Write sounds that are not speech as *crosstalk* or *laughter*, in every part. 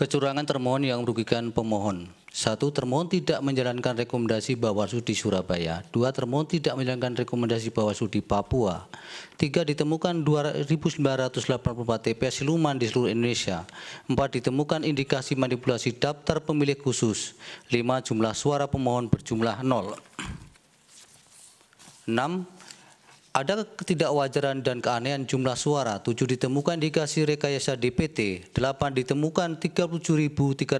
Kecurangan termohon yang merugikan pemohon. Satu, termohon tidak menjalankan rekomendasi Bawaslu di Surabaya. Dua, termohon tidak menjalankan rekomendasi Bawaslu di Papua. Tiga, ditemukan 2.984 TPS siluman di seluruh Indonesia. Empat, ditemukan indikasi manipulasi daftar pemilih khusus. Lima, jumlah suara pemohon berjumlah nol. Enam, ada ketidakwajaran dan keanehan jumlah suara, 7 ditemukan di dikasih rekayasa DPT, 8 ditemukan 37.324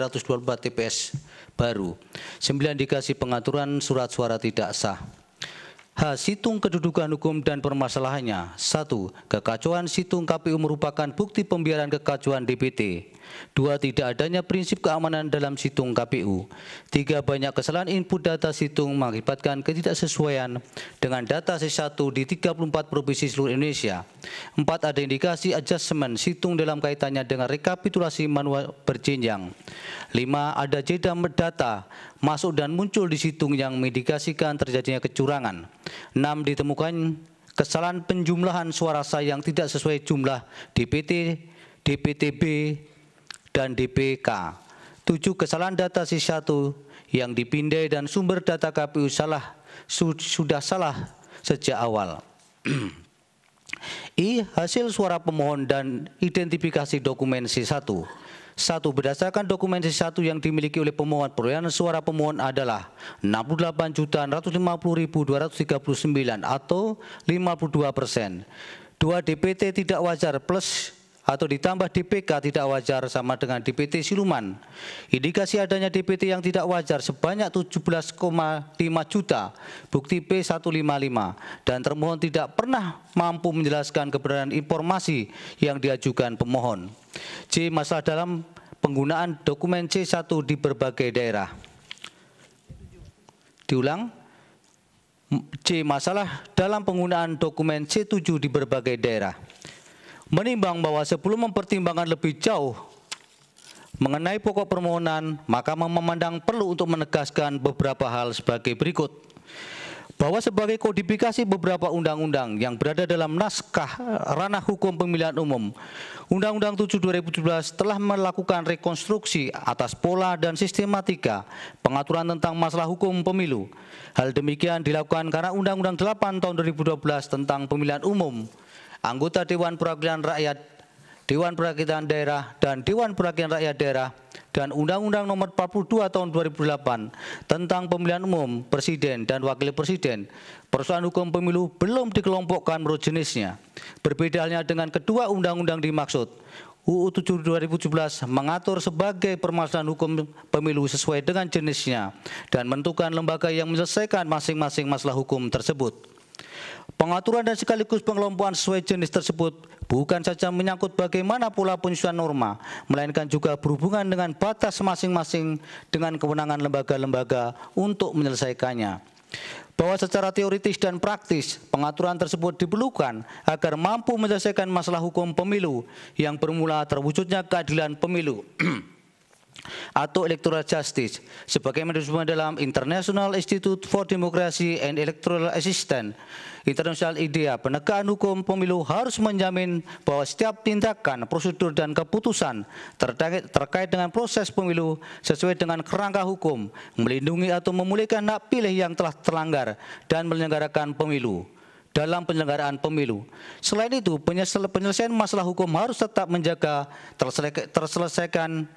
TPS baru, 9 dikasih pengaturan surat suara tidak sah, H. Situng kedudukan hukum dan permasalahannya. 1. Kekacauan situng KPU merupakan bukti pembiaran kekacauan DPT. 2. Tidak adanya prinsip keamanan dalam situng KPU. 3. Banyak kesalahan input data situng mengakibatkan ketidaksesuaian dengan data C1 di 34 provinsi seluruh Indonesia. 4. Ada indikasi adjustment situng dalam kaitannya dengan rekapitulasi manual berjenjang. 5. Ada jeda data masuk dan muncul di situng yang mendikasikan terjadinya kecurangan. 6. Ditemukan kesalahan penjumlahan suara sah yang tidak sesuai jumlah DPT, DPTB, dan DPK. 7. Kesalahan data C1 yang dipindai dan sumber data KPU salah su sudah salah sejak awal. *clears throat* I. Hasil suara pemohon dan identifikasi dokumen C1 satu, berdasarkan dokumen C1 yang dimiliki oleh pemohon, perolehan suara pemohon adalah juta sembilan atau 52 persen. Dua DPT tidak wajar plus atau ditambah DPK tidak wajar sama dengan DPT siluman. Indikasi adanya DPT yang tidak wajar sebanyak 17,5 juta, bukti P155, dan termohon tidak pernah mampu menjelaskan kebenaran informasi yang diajukan pemohon. C. Masalah dalam penggunaan dokumen C1 di berbagai daerah. Diulang. C. Masalah dalam penggunaan dokumen C7 di berbagai daerah menimbang bahwa sebelum mempertimbangkan lebih jauh mengenai pokok permohonan, maka memandang perlu untuk menegaskan beberapa hal sebagai berikut. Bahwa sebagai kodifikasi beberapa undang-undang yang berada dalam naskah ranah hukum pemilihan umum, Undang-Undang 7 2017 telah melakukan rekonstruksi atas pola dan sistematika pengaturan tentang masalah hukum pemilu. Hal demikian dilakukan karena Undang-Undang 8 tahun 2012 tentang pemilihan umum anggota Dewan Perwakilan Rakyat, Dewan Perwakilan Daerah, dan Dewan Perwakilan Rakyat Daerah, dan Undang-Undang Nomor 42 Tahun 2008 tentang Pemilihan Umum Presiden dan Wakil Presiden, persoalan hukum pemilu belum dikelompokkan menurut jenisnya. Berbeda halnya dengan kedua undang-undang dimaksud, UU 7 2017 mengatur sebagai permasalahan hukum pemilu sesuai dengan jenisnya dan menentukan lembaga yang menyelesaikan masing-masing masalah hukum tersebut. Pengaturan dan sekaligus pengelompokan sesuai jenis tersebut bukan saja menyangkut bagaimana pula penyusunan norma, melainkan juga berhubungan dengan batas masing-masing dengan kewenangan lembaga-lembaga untuk menyelesaikannya. Bahwa secara teoritis dan praktis pengaturan tersebut diperlukan agar mampu menyelesaikan masalah hukum pemilu yang bermula terwujudnya keadilan pemilu. *clears throat* atau Electoral Justice sebagaimana disebutkan dalam International Institute for Democracy and Electoral Assistance. International IDEA, penegakan hukum pemilu harus menjamin bahwa setiap tindakan, prosedur, dan keputusan terkait, terkait dengan proses pemilu sesuai dengan kerangka hukum, melindungi atau memulihkan hak pilih yang telah terlanggar dan menyelenggarakan pemilu dalam penyelenggaraan pemilu. Selain itu, penyelesaian masalah hukum harus tetap menjaga terselesaikan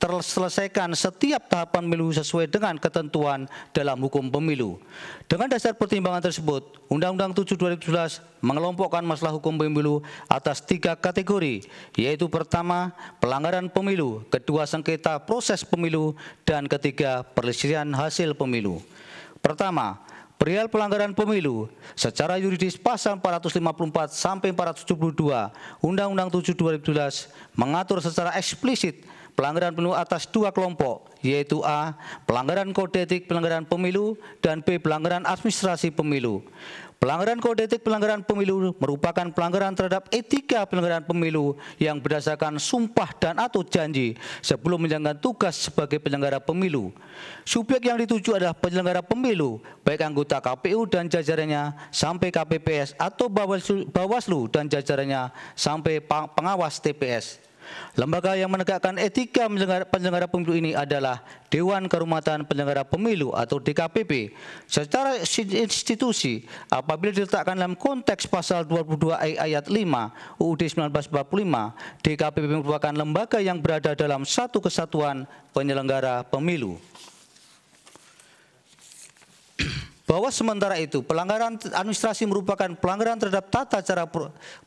terselesaikan setiap tahapan pemilu sesuai dengan ketentuan dalam hukum pemilu. Dengan dasar pertimbangan tersebut, Undang-Undang 7 2017 mengelompokkan masalah hukum pemilu atas tiga kategori, yaitu pertama pelanggaran pemilu, kedua sengketa proses pemilu, dan ketiga perselisihan hasil pemilu. Pertama, Perihal pelanggaran pemilu, secara yuridis pasal 454 sampai 472 Undang-Undang 7 2012 mengatur secara eksplisit pelanggaran pemilu atas dua kelompok, yaitu A. Pelanggaran kode etik pelanggaran pemilu, dan B. Pelanggaran administrasi pemilu. Pelanggaran kode etik pelanggaran pemilu merupakan pelanggaran terhadap etika pelanggaran pemilu yang berdasarkan sumpah dan atau janji sebelum menjalankan tugas sebagai penyelenggara pemilu. Subjek yang dituju adalah penyelenggara pemilu, baik anggota KPU dan jajarannya sampai KPPS atau Bawaslu dan jajarannya sampai pengawas TPS. Lembaga yang menegakkan etika penyelenggara pemilu ini adalah Dewan Kehormatan Penyelenggara Pemilu atau DKPP. Secara institusi, apabila diletakkan dalam konteks pasal 22 ayat 5 UUD 1945, DKPP merupakan lembaga yang berada dalam satu kesatuan penyelenggara pemilu bahwa sementara itu pelanggaran administrasi merupakan pelanggaran terhadap tata cara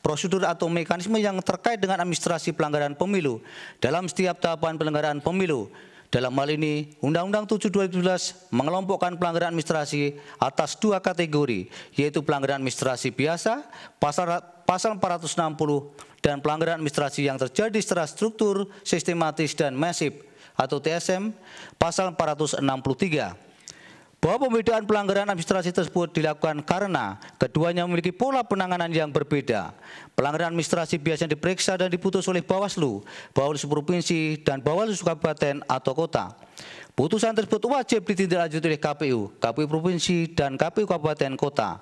prosedur atau mekanisme yang terkait dengan administrasi pelanggaran pemilu dalam setiap tahapan pelanggaran pemilu. Dalam hal ini, Undang-Undang 7 2012 mengelompokkan pelanggaran administrasi atas dua kategori, yaitu pelanggaran administrasi biasa, pasal, pasal 460, dan pelanggaran administrasi yang terjadi secara struktur, sistematis, dan masif, atau TSM, pasal 463 bahwa pembedaan pelanggaran administrasi tersebut dilakukan karena keduanya memiliki pola penanganan yang berbeda. Pelanggaran administrasi biasanya diperiksa dan diputus oleh Bawaslu, Bawaslu Provinsi, dan Bawaslu Kabupaten atau Kota. Putusan tersebut wajib ditindaklanjuti oleh KPU, KPU Provinsi, dan KPU Kabupaten Kota.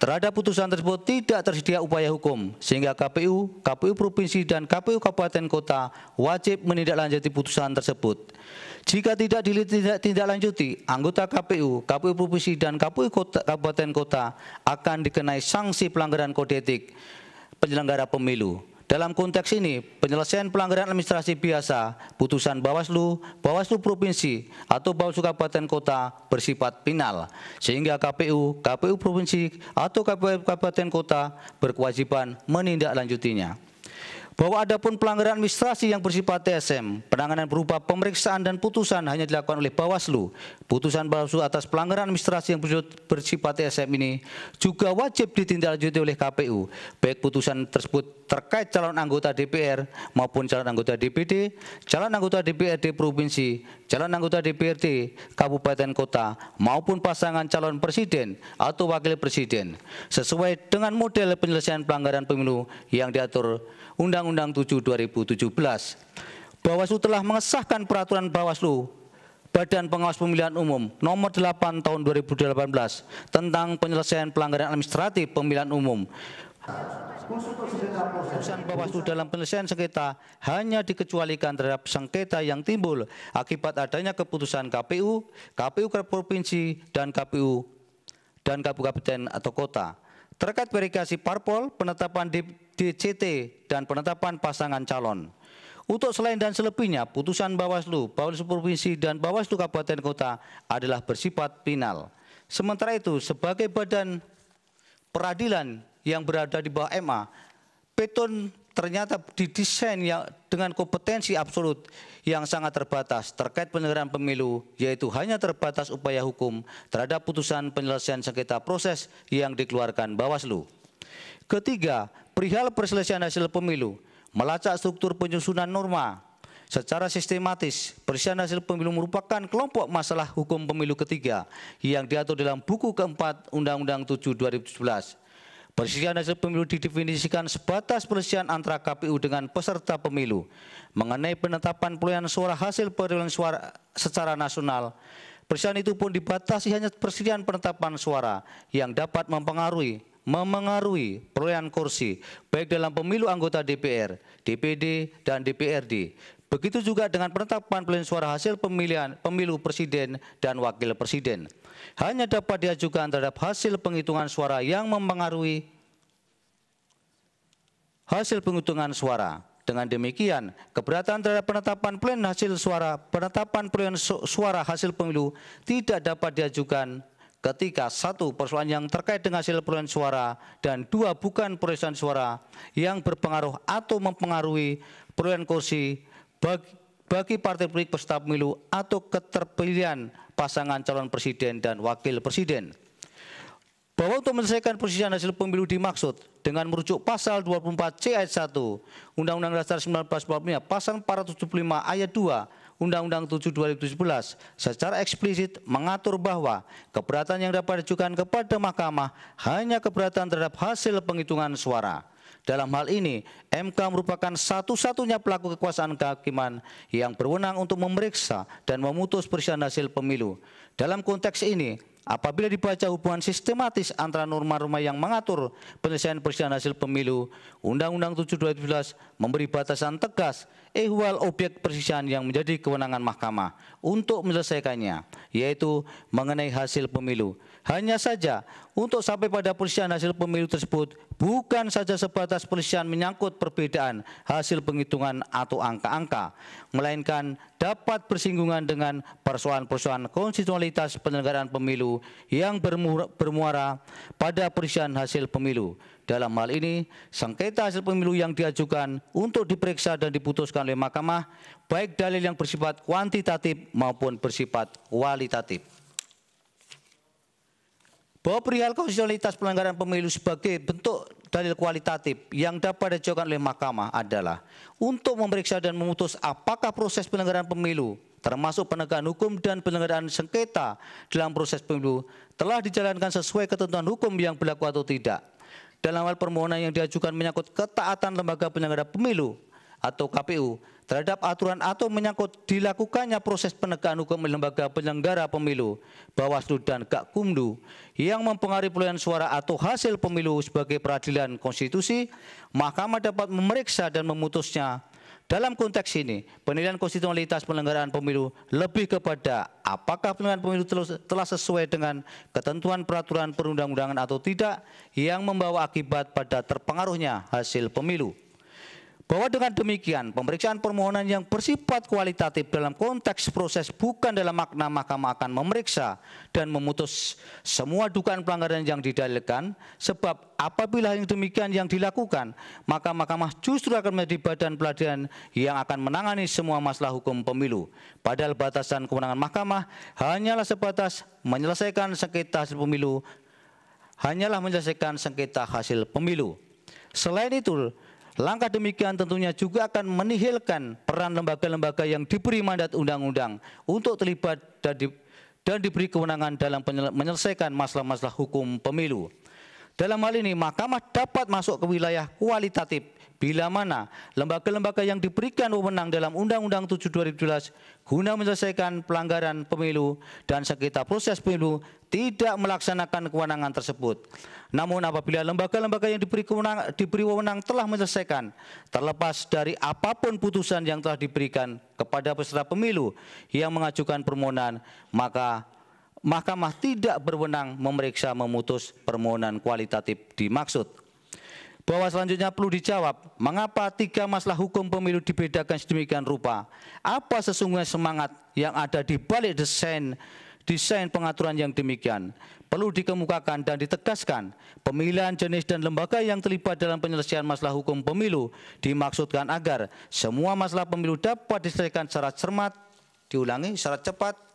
Terhadap putusan tersebut tidak tersedia upaya hukum, sehingga KPU, KPU Provinsi, dan KPU Kabupaten Kota wajib menindaklanjuti putusan tersebut. Jika tidak ditindaklanjuti, anggota KPU, KPU Provinsi, dan KPU Kota, Kabupaten Kota akan dikenai sanksi pelanggaran kode etik penyelenggara pemilu. Dalam konteks ini, penyelesaian pelanggaran administrasi biasa, putusan Bawaslu, Bawaslu Provinsi, atau Bawaslu Kabupaten Kota bersifat final, sehingga KPU, KPU Provinsi, atau KPU Kabupaten Kota berkewajiban menindaklanjutinya. Bahwa adapun pelanggaran administrasi yang bersifat TSM, penanganan berupa pemeriksaan dan putusan hanya dilakukan oleh Bawaslu. Putusan Bawaslu atas pelanggaran administrasi yang bersifat TSM ini juga wajib ditindaklanjuti oleh KPU, baik putusan tersebut terkait calon anggota DPR maupun calon anggota DPD, calon anggota DPRD provinsi, calon anggota DPRD kabupaten kota maupun pasangan calon presiden atau wakil presiden sesuai dengan model penyelesaian pelanggaran pemilu yang diatur Undang-Undang Undang-Undang 7 2017. Bawaslu telah mengesahkan peraturan Bawaslu Badan Pengawas Pemilihan Umum Nomor 8 Tahun 2018 tentang penyelesaian pelanggaran administratif pemilihan umum. Keputusan Bawaslu dalam penyelesaian sengketa hanya dikecualikan terhadap sengketa yang timbul akibat adanya keputusan KPU, KPU provinsi dan KPU dan kabupaten atau kota. Terkait verifikasi parpol, penetapan DCT, dan penetapan pasangan calon. Untuk selain dan selebihnya, putusan Bawaslu, Bawaslu Provinsi, dan Bawaslu Kabupaten Kota adalah bersifat final. Sementara itu, sebagai badan peradilan yang berada di bawah MA, Peton ternyata didesain yang dengan kompetensi absolut yang sangat terbatas terkait penyelenggaraan pemilu, yaitu hanya terbatas upaya hukum terhadap putusan penyelesaian sengketa proses yang dikeluarkan Bawaslu. Ketiga, perihal perselesaian hasil pemilu, melacak struktur penyusunan norma, Secara sistematis, perselisihan hasil pemilu merupakan kelompok masalah hukum pemilu ketiga yang diatur dalam buku keempat Undang-Undang 7 2017 Persisian hasil pemilu didefinisikan sebatas persisian antara KPU dengan peserta pemilu mengenai penetapan perolehan suara hasil perolehan suara secara nasional. Persisian itu pun dibatasi hanya persisian penetapan suara yang dapat mempengaruhi memengaruhi perolehan kursi baik dalam pemilu anggota DPR, DPD, dan DPRD. Begitu juga dengan penetapan perolehan suara hasil pemilihan pemilu presiden dan wakil presiden hanya dapat diajukan terhadap hasil penghitungan suara yang mempengaruhi hasil penghitungan suara. Dengan demikian, keberatan terhadap penetapan plan hasil suara, penetapan plan suara hasil pemilu tidak dapat diajukan ketika satu persoalan yang terkait dengan hasil perolehan suara dan dua bukan perolehan suara yang berpengaruh atau mempengaruhi perolehan kursi bagi bagi partai politik peserta pemilu atau keterpilihan pasangan calon presiden dan wakil presiden. Bahwa untuk menyelesaikan perselisihan hasil pemilu dimaksud dengan merujuk pasal 24 C ayat 1 Undang-Undang Dasar 1945 pasal 475 ayat 2 Undang-Undang 7 2017 secara eksplisit mengatur bahwa keberatan yang dapat diajukan kepada mahkamah hanya keberatan terhadap hasil penghitungan suara. Dalam hal ini, MK merupakan satu-satunya pelaku kekuasaan kehakiman yang berwenang untuk memeriksa dan memutus persidangan hasil pemilu. Dalam konteks ini, Apabila dibaca hubungan sistematis antara norma-norma yang mengatur penyelesaian perselisihan hasil pemilu, Undang-Undang 7 2017 memberi batasan tegas ehwal objek perselisihan yang menjadi kewenangan mahkamah untuk menyelesaikannya, yaitu mengenai hasil pemilu. Hanya saja untuk sampai pada perselisihan hasil pemilu tersebut bukan saja sebatas perselisihan menyangkut perbedaan hasil penghitungan atau angka-angka, melainkan dapat bersinggungan dengan persoalan-persoalan konstitusionalitas penyelenggaraan pemilu yang bermuara pada perisian hasil pemilu. Dalam hal ini, sengketa hasil pemilu yang diajukan untuk diperiksa dan diputuskan oleh mahkamah, baik dalil yang bersifat kuantitatif maupun bersifat kualitatif. Bahwa perihal konstitusionalitas pelanggaran pemilu sebagai bentuk dalil kualitatif yang dapat diajukan oleh mahkamah adalah untuk memeriksa dan memutus apakah proses penyelenggaraan pemilu termasuk penegakan hukum dan penyelenggaraan sengketa dalam proses pemilu telah dijalankan sesuai ketentuan hukum yang berlaku atau tidak. Dalam hal permohonan yang diajukan menyangkut ketaatan lembaga penyelenggara pemilu atau KPU terhadap aturan atau menyangkut dilakukannya proses penegakan hukum lembaga penyelenggara pemilu, Bawaslu dan Gakumdu yang mempengaruhi perolehan suara atau hasil pemilu sebagai peradilan konstitusi, Mahkamah dapat memeriksa dan memutusnya. Dalam konteks ini, penilaian konstitusionalitas penyelenggaraan pemilu lebih kepada apakah penyelenggaraan pemilu telah sesuai dengan ketentuan peraturan perundang-undangan atau tidak yang membawa akibat pada terpengaruhnya hasil pemilu. Bahwa dengan demikian, pemeriksaan permohonan yang bersifat kualitatif dalam konteks proses bukan dalam makna mahkamah akan memeriksa dan memutus semua dugaan pelanggaran yang didalilkan, sebab apabila yang demikian yang dilakukan, maka mahkamah justru akan menjadi badan peladian yang akan menangani semua masalah hukum pemilu. Padahal batasan kewenangan mahkamah hanyalah sebatas menyelesaikan sengketa hasil pemilu, hanyalah menyelesaikan sengketa hasil pemilu. Selain itu, Langkah demikian tentunya juga akan menihilkan peran lembaga-lembaga yang diberi mandat undang-undang untuk terlibat dan, di, dan diberi kewenangan dalam menyelesaikan masalah-masalah hukum pemilu. Dalam hal ini, mahkamah dapat masuk ke wilayah kualitatif bila mana lembaga-lembaga yang diberikan wewenang dalam Undang-Undang 7 2012 guna menyelesaikan pelanggaran pemilu dan sekitar proses pemilu tidak melaksanakan kewenangan tersebut. Namun apabila lembaga-lembaga yang diberi, kewenang, diberi wewenang telah menyelesaikan, terlepas dari apapun putusan yang telah diberikan kepada peserta pemilu yang mengajukan permohonan, maka Mahkamah tidak berwenang memeriksa memutus permohonan kualitatif dimaksud. Bahwa selanjutnya perlu dijawab, mengapa tiga masalah hukum pemilu dibedakan sedemikian rupa? Apa sesungguhnya semangat yang ada di balik desain desain pengaturan yang demikian? Perlu dikemukakan dan ditegaskan, pemilihan jenis dan lembaga yang terlibat dalam penyelesaian masalah hukum pemilu dimaksudkan agar semua masalah pemilu dapat diselesaikan secara cermat, diulangi secara cepat,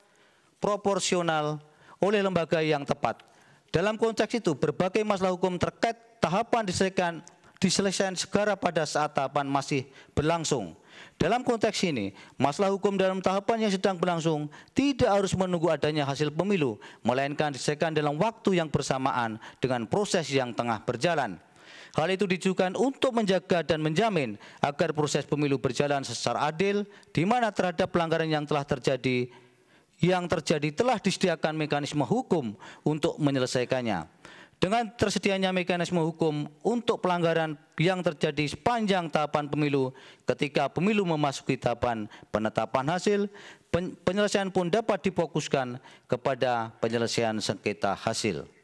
proporsional oleh lembaga yang tepat. Dalam konteks itu, berbagai masalah hukum terkait tahapan diselesaikan, diselesaikan segera pada saat tahapan masih berlangsung. Dalam konteks ini, masalah hukum dalam tahapan yang sedang berlangsung tidak harus menunggu adanya hasil pemilu, melainkan diselesaikan dalam waktu yang bersamaan dengan proses yang tengah berjalan. Hal itu ditujukan untuk menjaga dan menjamin agar proses pemilu berjalan secara adil, di mana terhadap pelanggaran yang telah terjadi yang terjadi telah disediakan mekanisme hukum untuk menyelesaikannya. Dengan tersedianya mekanisme hukum untuk pelanggaran yang terjadi sepanjang tahapan pemilu, ketika pemilu memasuki tahapan penetapan hasil, penyelesaian pun dapat difokuskan kepada penyelesaian sengketa hasil.